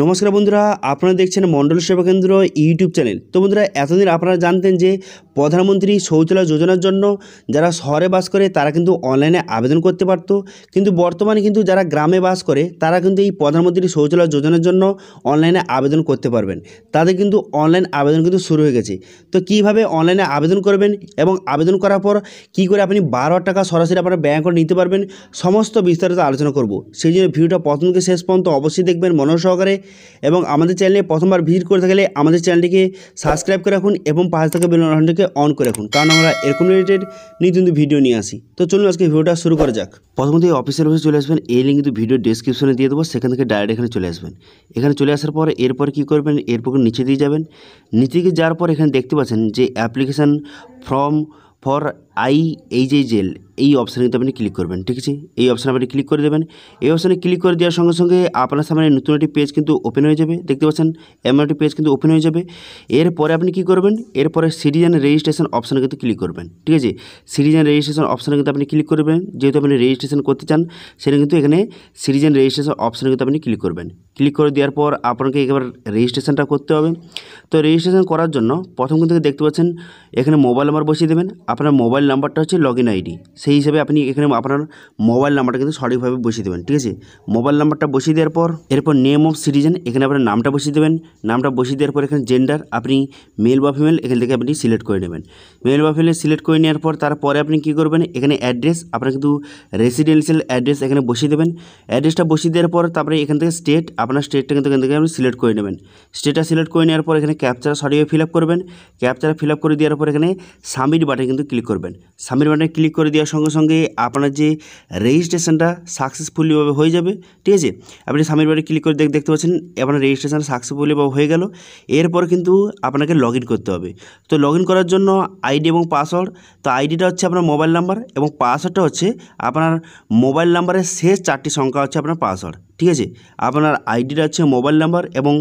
নমস্কার বন্ধুরা আপনারা দেখছেন মণ্ডল সেবা কেন্দ্র ইউটিউব চ্যানেল তো বন্ধুরা এতদিন আপনারা জানতেন যে প্রধানমন্ত্রী শৌচালয় যোজনার জন্য যারা শহরে বাস করে তারা কিন্তু অনলাইনে আবেদন করতে পারত কিন্তু বর্তমানে কিন্তু যারা গ্রামে বাস করে তারা কিন্তু এই প্রধানমন্ত্রী শৌচালয় যোজনার জন্য অনলাইনে আবেদন করতে পারবেন তাদের কিন্তু অনলাইন আবেদন কিন্তু শুরু হয়ে গেছে তো কিভাবে অনলাইনে আবেদন করবেন এবং আবেদন করার পর কি করে আপনি বারো টাকা সরাসরি আপনার ব্যাঙ্ক নিতে পারবেন সমস্ত বিস্তারিত আলোচনা করব সেই জন্য ভিডিওটা প্রথম থেকে শেষ পর্যন্ত অবশ্যই দেখবেন মনোসহকারে এবং আমাদের চ্যানেলে প্রথমবার ভিজিট করে থাকলে আমাদের চ্যানেলটিকে সাবস্ক্রাইব করে রাখুন এবং পাশে থাকা বেল আইকনটিকে অন করে রাখুন কারণ আমরা এরকম রিলেটেড নিত্যন্ত ভিডিও নিয়ে আসি তো চলুন আজকে ভিডিওটা শুরু করা যাক প্রথমত অফিসের অফিসে চলে আসবেন এই লিঙ্ক কিন্তু ভিডিও ডিসক্রিপশনে দিয়ে দেবো সেখান থেকে ডাইরেক্ট এখানে চলে আসবেন এখানে চলে আসার পর এরপর কি করবেন এরপর নিচে দিয়ে যাবেন নিচে যাওয়ার পর এখানে দেখতে পাচ্ছেন যে application form for I H H L এই অপশানে কিন্তু আপনি ক্লিক করবেন ঠিক আছে এই অপশানে আপনি ক্লিক করে দেবেন এই অপশানে ক্লিক করে দেওয়ার সঙ্গে সঙ্গে আপনার সামনে নতুন একটি পেজ কিন্তু ওপেন হয়ে যাবে দেখতে পাচ্ছেন এমন একটি পেজ কিন্তু ওপেন হয়ে যাবে এরপরে আপনি কি করবেন এরপরে সিটিজেন রেজিস্ট্রেশন অপশানে কিন্তু ক্লিক করবেন ঠিক আছে সিটিজেন রেজিস্ট্রেশন অপশানে কিন্তু আপনি ক্লিক করবেন যেহেতু আপনি রেজিস্ট্রেশন করতে চান সেটা কিন্তু এখানে সিটিজেন রেজিস্ট্রেশন অপশানে কিন্তু আপনি ক্লিক করবেন ক্লিক করে দেওয়ার পর আপনাকে একবার রেজিস্ট্রেশনটা করতে হবে তো রেজিস্ট্রেশন করার জন্য প্রথম কিন্তু দেখতে পাচ্ছেন এখানে মোবাইল নাম্বার বসিয়ে দেবেন আপনার মোবাইল মোবাইল নাম্বারটা হচ্ছে লগ ইন আইডি সেই হিসেবে আপনি এখানে আপনার মোবাইল নাম্বারটা কিন্তু সঠিকভাবে বসিয়ে দেবেন ঠিক আছে মোবাইল নাম্বারটা বসিয়ে দেওয়ার পর এরপর নেম অফ সিটিজেন এখানে আপনার নামটা বসিয়ে দেবেন নামটা বসিয়ে দেওয়ার পর এখানে জেন্ডার আপনি মেল বা ফিমেল এখান থেকে আপনি সিলেক্ট করে নেবেন মেল বা ফিমেল সিলেক্ট করে নেওয়ার পর তারপরে আপনি কী করবেন এখানে অ্যাড্রেস আপনার কিন্তু রেসিডেন্সিয়াল অ্যাড্রেস এখানে বসিয়ে দেবেন অ্যাড্রেসটা বসিয়ে দেওয়ার পর তারপরে এখান থেকে স্টেট আপনার স্টেটটা কিন্তু এখান থেকে আপনি সিলেক্ট করে নেবেন স্টেটটা সিলেক্ট করে নেওয়ার পর এখানে ক্যাপচার সঠিকভাবে ফিল আপ করবেন ক্যাপচার ফিল আপ করে দেওয়ার পর এখানে সাবমিট বাটন কিন্তু ক্লিক করবেন সামির বাটনে ক্লিক করে দেওয়ার সঙ্গে সঙ্গে আপনার যে রেজিস্ট্রেশনটা সাকসেসফুলিভাবে হয়ে যাবে ঠিক আছে আপনি সামির বাটনে ক্লিক করে দেখতে পাচ্ছেন আপনার রেজিস্ট্রেশন সাকসেসফুলিভাবে হয়ে গেল এরপর কিন্তু আপনাকে লগ করতে হবে তো লগ করার জন্য আইডি এবং পাসওয়ার্ড তো আইডিটা হচ্ছে আপনার মোবাইল নাম্বার এবং পাসওয়ার্ডটা হচ্ছে আপনার মোবাইল নাম্বারের শেষ চারটি সংখ্যা হচ্ছে আপনার পাসওয়ার্ড ঠিক আছে আপনার আইডিটা হচ্ছে মোবাইল নাম্বার এবং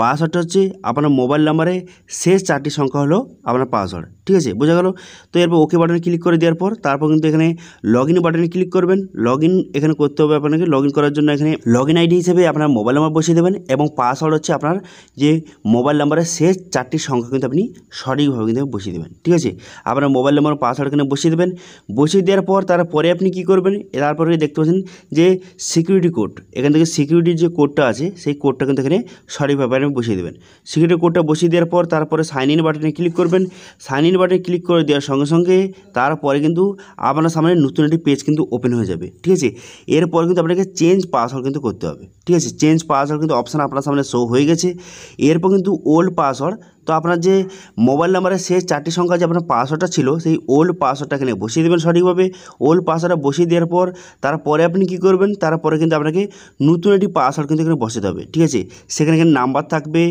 পাসওয়ার্ডটা হচ্ছে আপনার মোবাইল নাম্বারে শেষ চারটি সংখ্যা হলো আপনার পাসওয়ার্ড ঠিক আছে বোঝা গেল তো এরপর ওকে বাটনে ক্লিক করে দেওয়ার পর তারপর কিন্তু এখানে লগ ইন বাটনে ক্লিক করবেন লগ ইন এখানে করতে হবে আপনাকে লগ ইন করার জন্য এখানে লগ ইন আইডি হিসেবে আপনার মোবাইল নাম্বার বসিয়ে দেবেন এবং পাসওয়ার্ড হচ্ছে আপনার যে মোবাইল নাম্বারের শেষ চারটি সংখ্যা কিন্তু আপনি সঠিকভাবে কিন্তু বসিয়ে দেবেন ঠিক আছে আপনার মোবাইল নাম্বার পাসওয়ার্ড এখানে বসিয়ে দেবেন বসিয়ে দেওয়ার পর তারপরে আপনি কি করবেন তারপরে দেখতে পাচ্ছেন যে সিকিউরিটি কোড এখান থেকে থেকে সিকিউরিটির যে কোডটা আছে সেই কোডটা কিন্তু এখানে সরি ব্যাপারে বসিয়ে দেবেন সিকিউরিটি কোডটা বসিয়ে দেওয়ার পর তারপরে সাইন ইন বাটনে ক্লিক করবেন সাইন ইন বাটনে ক্লিক করে দেওয়ার সঙ্গে সঙ্গে তারপরে কিন্তু আপনার সামনে নতুন একটি পেজ কিন্তু ওপেন হয়ে যাবে ঠিক আছে এরপর কিন্তু আপনাকে চেঞ্জ পাসওয়ার্ড কিন্তু করতে হবে ঠিক আছে চেঞ্জ পাসওয়ার্ড কিন্তু অপশান আপনার সামনে শো হয়ে গেছে এরপর কিন্তু ওল্ড পাসওয়ার্ড তো আপনার যে মোবাইল নাম্বারের শেষ চারটি সংখ্যা যে আপনার পাসওয়ার্ডটা ছিল সেই ওল্ড পাসওয়ার্ডটা এখানে বসিয়ে দেবেন সঠিকভাবে ওল্ড পাসওয়ার্ডটা বসিয়ে দেওয়ার পর তারপরে আপনি কি করবেন তারপরে কিন্তু আপনাকে নতুন একটি পাসওয়ার্ড কিন্তু এখানে বসাতে হবে ঠিক আছে সেখানে এখানে নাম্বার থাকবে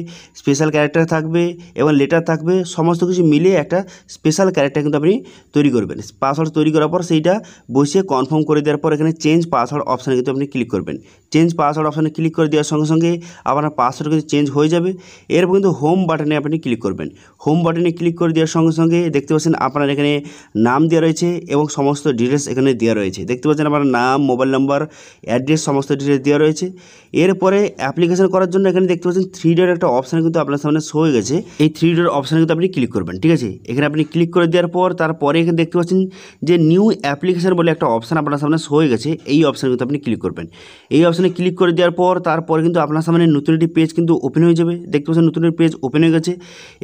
স্পেশাল ক্যারেক্টার থাকবে এবং লেটার থাকবে সমস্ত কিছু মিলিয়ে একটা স্পেশাল ক্যারেক্টার কিন্তু আপনি তৈরি করবেন পাসওয়ার্ড তৈরি করার পর সেইটা বসিয়ে কনফার্ম করে দেওয়ার পর এখানে চেঞ্জ পাসওয়ার্ড অপশানে কিন্তু আপনি ক্লিক করবেন চেঞ্জ পাসওয়ার্ড অপশানে ক্লিক করে দেওয়ার সঙ্গে সঙ্গে আপনার পাসওয়ার্ড কিন্তু চেঞ্জ হয়ে যাবে এরপর কিন্তু হোম বাটনে আপনি ক্লিক করবেন হোম বাটনে ক্লিক করে দেওয়ার সঙ্গে সঙ্গে দেখতে পাচ্ছেন আপনার এখানে নাম দেওয়া রয়েছে এবং সমস্ত ডিটেলস এখানে দেওয়া রয়েছে দেখতে পাচ্ছেন আপনার নাম মোবাইল নাম্বার অ্যাড্রেস সমস্ত ডিটেলস দেওয়া রয়েছে এরপরে অ্যাপ্লিকেশন করার জন্য এখানে দেখতে পাচ্ছেন থ্রি ডোর একটা অপশান কিন্তু আপনার সামনে শো হয়ে গেছে এই থ্রি ডোর অপশানে কিন্তু আপনি ক্লিক করবেন ঠিক আছে এখানে আপনি ক্লিক করে দেওয়ার পর তারপরে এখানে দেখতে পাচ্ছেন যে নিউ অ্যাপ্লিকেশন বলে একটা অপশান আপনার সামনে শো হয়ে গেছে এই অপশানে কিন্তু আপনি ক্লিক করবেন এই অপশান অপশানে ক্লিক করে দেওয়ার পর তারপর কিন্তু আপনার সামনে নতুন একটি পেজ কিন্তু ওপেন হয়ে যাবে দেখতে পাচ্ছেন নতুন একটি পেজ ওপেন হয়ে গেছে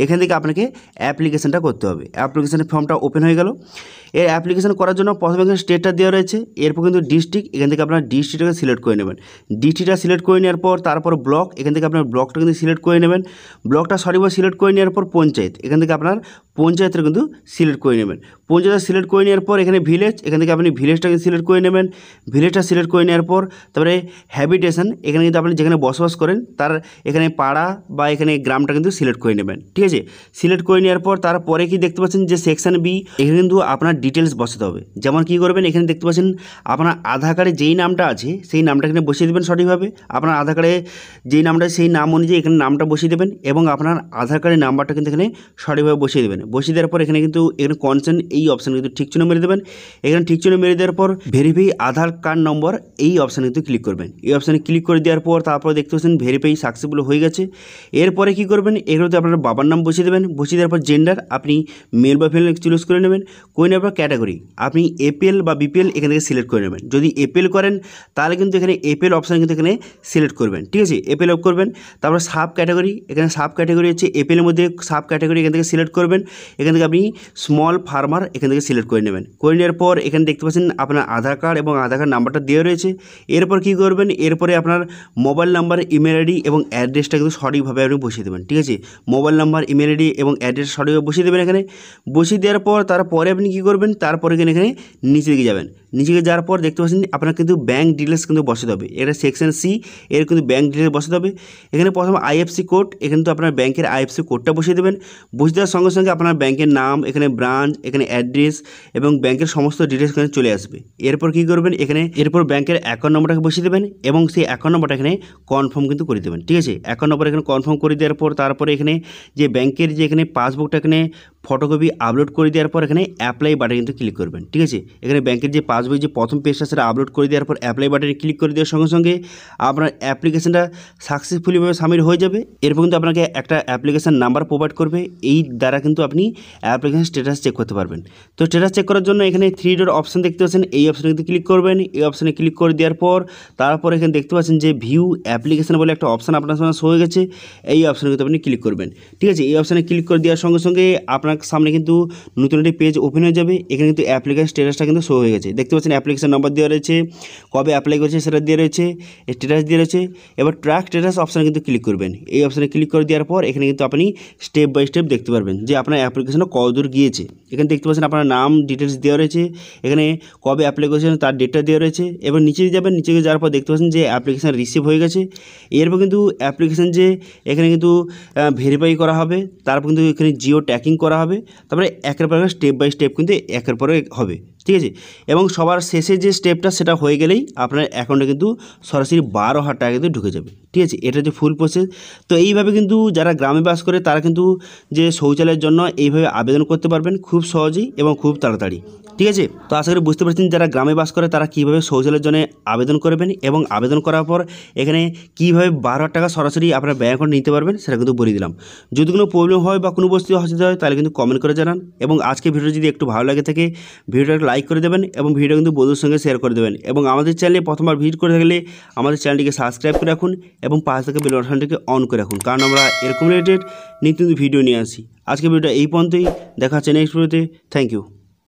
এখান থেকে আপনাকে অ্যাপ্লিকেশানটা করতে হবে অ্যাপ্লিকেশানের ফর্মটা ওপেন হয়ে গেল এর অ্যাপ্লিকেশান করার জন্য প্রথমে এখানে স্টেটটা দেওয়া রয়েছে এরপর কিন্তু ডিস্ট্রিক্ট এখান থেকে আপনার ডিস্ট্রিক্টটাকে সিলেক্ট করে নেবেন ডিস্ট্রিক্টটা সিলেক্ট করে নেওয়ার পর তারপর ব্লক এখান থেকে আপনার ব্লকটা কিন্তু সিলেক্ট করে নেবেন ব্লকটা সরিবার সিলেক্ট করে নেওয়ার পর পঞ্চায়েত এখান থেকে আপনার পঞ্চায়েতের কিন্তু সিলেক্ট করে নেবেন পঞ্চায়েত সিলেক্ট করে নেওয়ার পর এখানে ভিলেজ এখান থেকে আপনি ভিলেজটাকে সিলেক্ট করে নেবেন ভিলেজটা সিলেক্ট করে নেওয়ার পর তারপরে হ্যাবিটেশন এখানে কিন্তু আপনি যেখানে বসবাস করেন তার এখানে পাড়া বা এখানে গ্রামটা কিন্তু সিলেক্ট করে নেবেন ঠিক আছে সিলেক্ট করে নেওয়ার পর তারপরে কি দেখতে পাচ্ছেন যে সেকশান বি এখানে কিন্তু আপনার ডিটেলস বসাতে হবে যেমন কি করবেন এখানে দেখতে পাচ্ছেন আপনার আধার কার্ডে যেই নামটা আছে সেই নামটা এখানে বসিয়ে দেবেন সঠিকভাবে আপনার আধার কার্ডে যেই নামটা সেই নাম অনুযায়ী এখানে নামটা বসিয়ে দেবেন এবং আপনার আধার কার্ডের নাম্বারটা কিন্তু এখানে সঠিকভাবে বসিয়ে দেবেন বসিয়ে দেওয়ার পর এখানে কিন্তু এখানে কনসেন্ট এই অপশান কিন্তু ঠিক চিহ্ন মেরে দেবেন এখানে ঠিক চিহ্ন মেরে দেওয়ার পর ভেরিফাই আধার কার্ড নম্বর এই অপশানে কিন্তু ক্লিক করবেন এই অপশানে ক্লিক করে দেওয়ার পর তারপর দেখতে পাচ্ছেন ভেরিফাই সাকসেসফুল হয়ে গেছে এরপরে কি করবেন এগুলোতে আপনার বাবার নাম বসিয়ে দেবেন বসিয়ে দেওয়ার পর জেন্ডার আপনি মেল বা ফিমেল চুজ করে নেবেন করে নেওয়ার পর ক্যাটাগরি আপনি এপিএল বা বিপিএল এখান থেকে সিলেক্ট করে নেবেন যদি এপিএল করেন তাহলে কিন্তু এখানে এপিএল অপশান কিন্তু এখানে সিলেক্ট করবেন ঠিক আছে এপিএল অফ করবেন তারপর সাব ক্যাটাগরি এখানে সাব ক্যাটাগরি হচ্ছে এপিএলের মধ্যে সাব ক্যাটাগরি এখান থেকে সিলেক্ট করবেন এখান থেকে আপনি স্মল ফার্মার এখান থেকে সিলেক্ট করে নেবেন করে নেওয়ার পর এখানে দেখতে পাচ্ছেন আপনার আধার কার্ড এবং আধার কার্ড নাম্বারটা দেওয়া রয়েছে এরপর কী করবেন দেবেন এরপরে আপনার মোবাইল নাম্বার ইমেল আইডি এবং অ্যাড্রেসটা কিন্তু সঠিকভাবে আপনি বসিয়ে দেবেন ঠিক আছে মোবাইল নাম্বার ইমেল আইডি এবং অ্যাড্রেস সঠিকভাবে বসিয়ে দেবেন এখানে বসিয়ে দেওয়ার পর তারপরে আপনি কী করবেন তারপরে কিন্তু এখানে নিচে দিকে যাবেন নিচে যাওয়ার পর দেখতে পাচ্ছেন আপনার কিন্তু ব্যাঙ্ক ডিটেলস কিন্তু বসাতে হবে এটা সেকশন সি এর কিন্তু ব্যাঙ্ক ডিটেলস বসাতে হবে এখানে প্রথমে আইএফসি কোড এখানে তো আপনার ব্যাঙ্কের আইএফসি কোডটা বসিয়ে দেবেন বসিয়ে দেওয়ার সঙ্গে সঙ্গে আপনার ব্যাঙ্কের নাম এখানে ব্রাঞ্চ এখানে অ্যাড্রেস এবং ব্যাঙ্কের সমস্ত ডিটেলস এখানে চলে আসবে এরপর কী করবেন এখানে এরপর ব্যাঙ্কের অ্যাকাউন্ট নম্বরটাকে বসিয়ে দেবেন এবং সেই অ্যাকাউন্ট নম্বরটা এখানে কনফার্ম কিন্তু করে দেবেন ঠিক আছে অ্যাকাউন্ট নম্বর এখানে কনফার্ম করে দেওয়ার পর তারপরে এখানে যে ব্যাংকের যে এখানে পাসবুকটা এখানে ফটোকপি আপলোড করে দেওয়ার পর এখানে অ্যাপ্লাই বাটনে কিন্তু ক্লিক করবেন ঠিক আছে এখানে ব্যাংকের যে পাসবই যে প্রথম পেজটা সেটা আপলোড করে দেওয়ার পর অ্যাপ্লাই বাটনে ক্লিক করে দেওয়ার সঙ্গে সঙ্গে আপনার অ্যাপ্লিকেশানটা সাকসেসফুলিভাবে সামিল হয়ে যাবে এরপর কিন্তু আপনাকে একটা অ্যাপ্লিকেশান নাম্বার প্রোভাইড করবে এই দ্বারা কিন্তু আপনি অ্যাপ্লিকেশান স্ট্যাটাস চেক করতে পারবেন তো স্টেটাস চেক করার জন্য এখানে থ্রি ডোর অপশান দেখতে পাচ্ছেন এই অপশানে কিন্তু ক্লিক করবেন এই অপশানে ক্লিক করে দেওয়ার পর তারপর এখানে দেখতে পাচ্ছেন যে ভিউ অ্যাপ্লিকেশান বলে একটা অপশান আপনার সঙ্গে হয়ে গেছে এই অপশানে কিন্তু আপনি ক্লিক করবেন ঠিক আছে এই অপশানে ক্লিক করে দেওয়ার সঙ্গে সঙ্গে আপনার আপনার সামনে কিন্তু নতুন একটি পেজ ওপেন হয়ে যাবে এখানে কিন্তু অ্যাপ্লিকেশন স্টেটাসটা কিন্তু শো হয়ে গেছে দেখতে পাচ্ছেন অ্যাপ্লিকেশন নাম্বার দেওয়া রয়েছে কবে অ্যাপ্লাই করেছে সেটা দেওয়া রয়েছে স্টেটাস দেওয়া রয়েছে এবার ট্র্যাক স্টেটাস অপশানে কিন্তু ক্লিক করবেন এই অপশানে ক্লিক করে দেওয়ার পর এখানে কিন্তু আপনি স্টেপ বাই স্টেপ দেখতে পারবেন যে আপনার অ্যাপ্লিকেশনটা কতদূর গিয়েছে এখানে দেখতে পাচ্ছেন আপনার নাম ডিটেলস দেওয়া রয়েছে এখানে কবে অ্যাপ্লাই করেছেন তার ডেটটা দেওয়া রয়েছে এবার নিচে যাবেন নিচে যাওয়ার পর দেখতে পাচ্ছেন যে অ্যাপ্লিকেশান রিসিভ হয়ে গেছে এরপর কিন্তু অ্যাপ্লিকেশন যে এখানে কিন্তু ভেরিফাই করা হবে তারপর কিন্তু এখানে জিও ট্যাকিং করা হবে তারপরে একের পর স্টেপ বাই স্টেপ কিন্তু একের পরে হবে ঠিক আছে এবং সবার শেষে যে স্টেপটা সেটা হয়ে গেলেই আপনার অ্যাকাউন্টে কিন্তু সরাসরি বারো হাজার টাকা কিন্তু ঢুকে যাবে ঠিক আছে এটা যে ফুল প্রসেস তো এইভাবে কিন্তু যারা গ্রামে বাস করে তারা কিন্তু যে শৌচালয়ের জন্য এইভাবে আবেদন করতে পারবেন খুব সহজেই এবং খুব তাড়াতাড়ি ঠিক আছে তো আশা করি বুঝতে পারছেন যারা গ্রামে বাস করে তারা কীভাবে শৌচালয়ের জন্য আবেদন করবেন এবং আবেদন করার পর এখানে কীভাবে বারো হাজার টাকা সরাসরি আপনার ব্যাঙ্ক অ্যাকাউন্ট নিতে পারবেন সেটা কিন্তু বলে দিলাম যদি কোনো প্রবলেম হয় বা কোনো বস্তু অসুবিধা হয় তাহলে কিন্তু কমেন্ট করে জানান এবং আজকে ভিডিও যদি একটু ভালো লাগে থাকে ভিডিওটা লাইক করে দেবেন এবং ভিডিও কিন্তু বন্ধুর সঙ্গে শেয়ার করে দেবেন এবং আমাদের চ্যানেলে প্রথমবার ভিজিট করে থাকলে আমাদের চ্যানেলটিকে সাবস্ক্রাইব করে রাখুন এবং পাশ থেকে বেল বাটনটিকে অন করে রাখুন কারণ আমরা এরকম রিলেটেড নিত্য ভিডিও নিয়ে আসি আজকে ভিডিওটা এই পর্যন্তই দেখা হচ্ছে নেক্সট ভিডিওতে থ্যাংক ইউ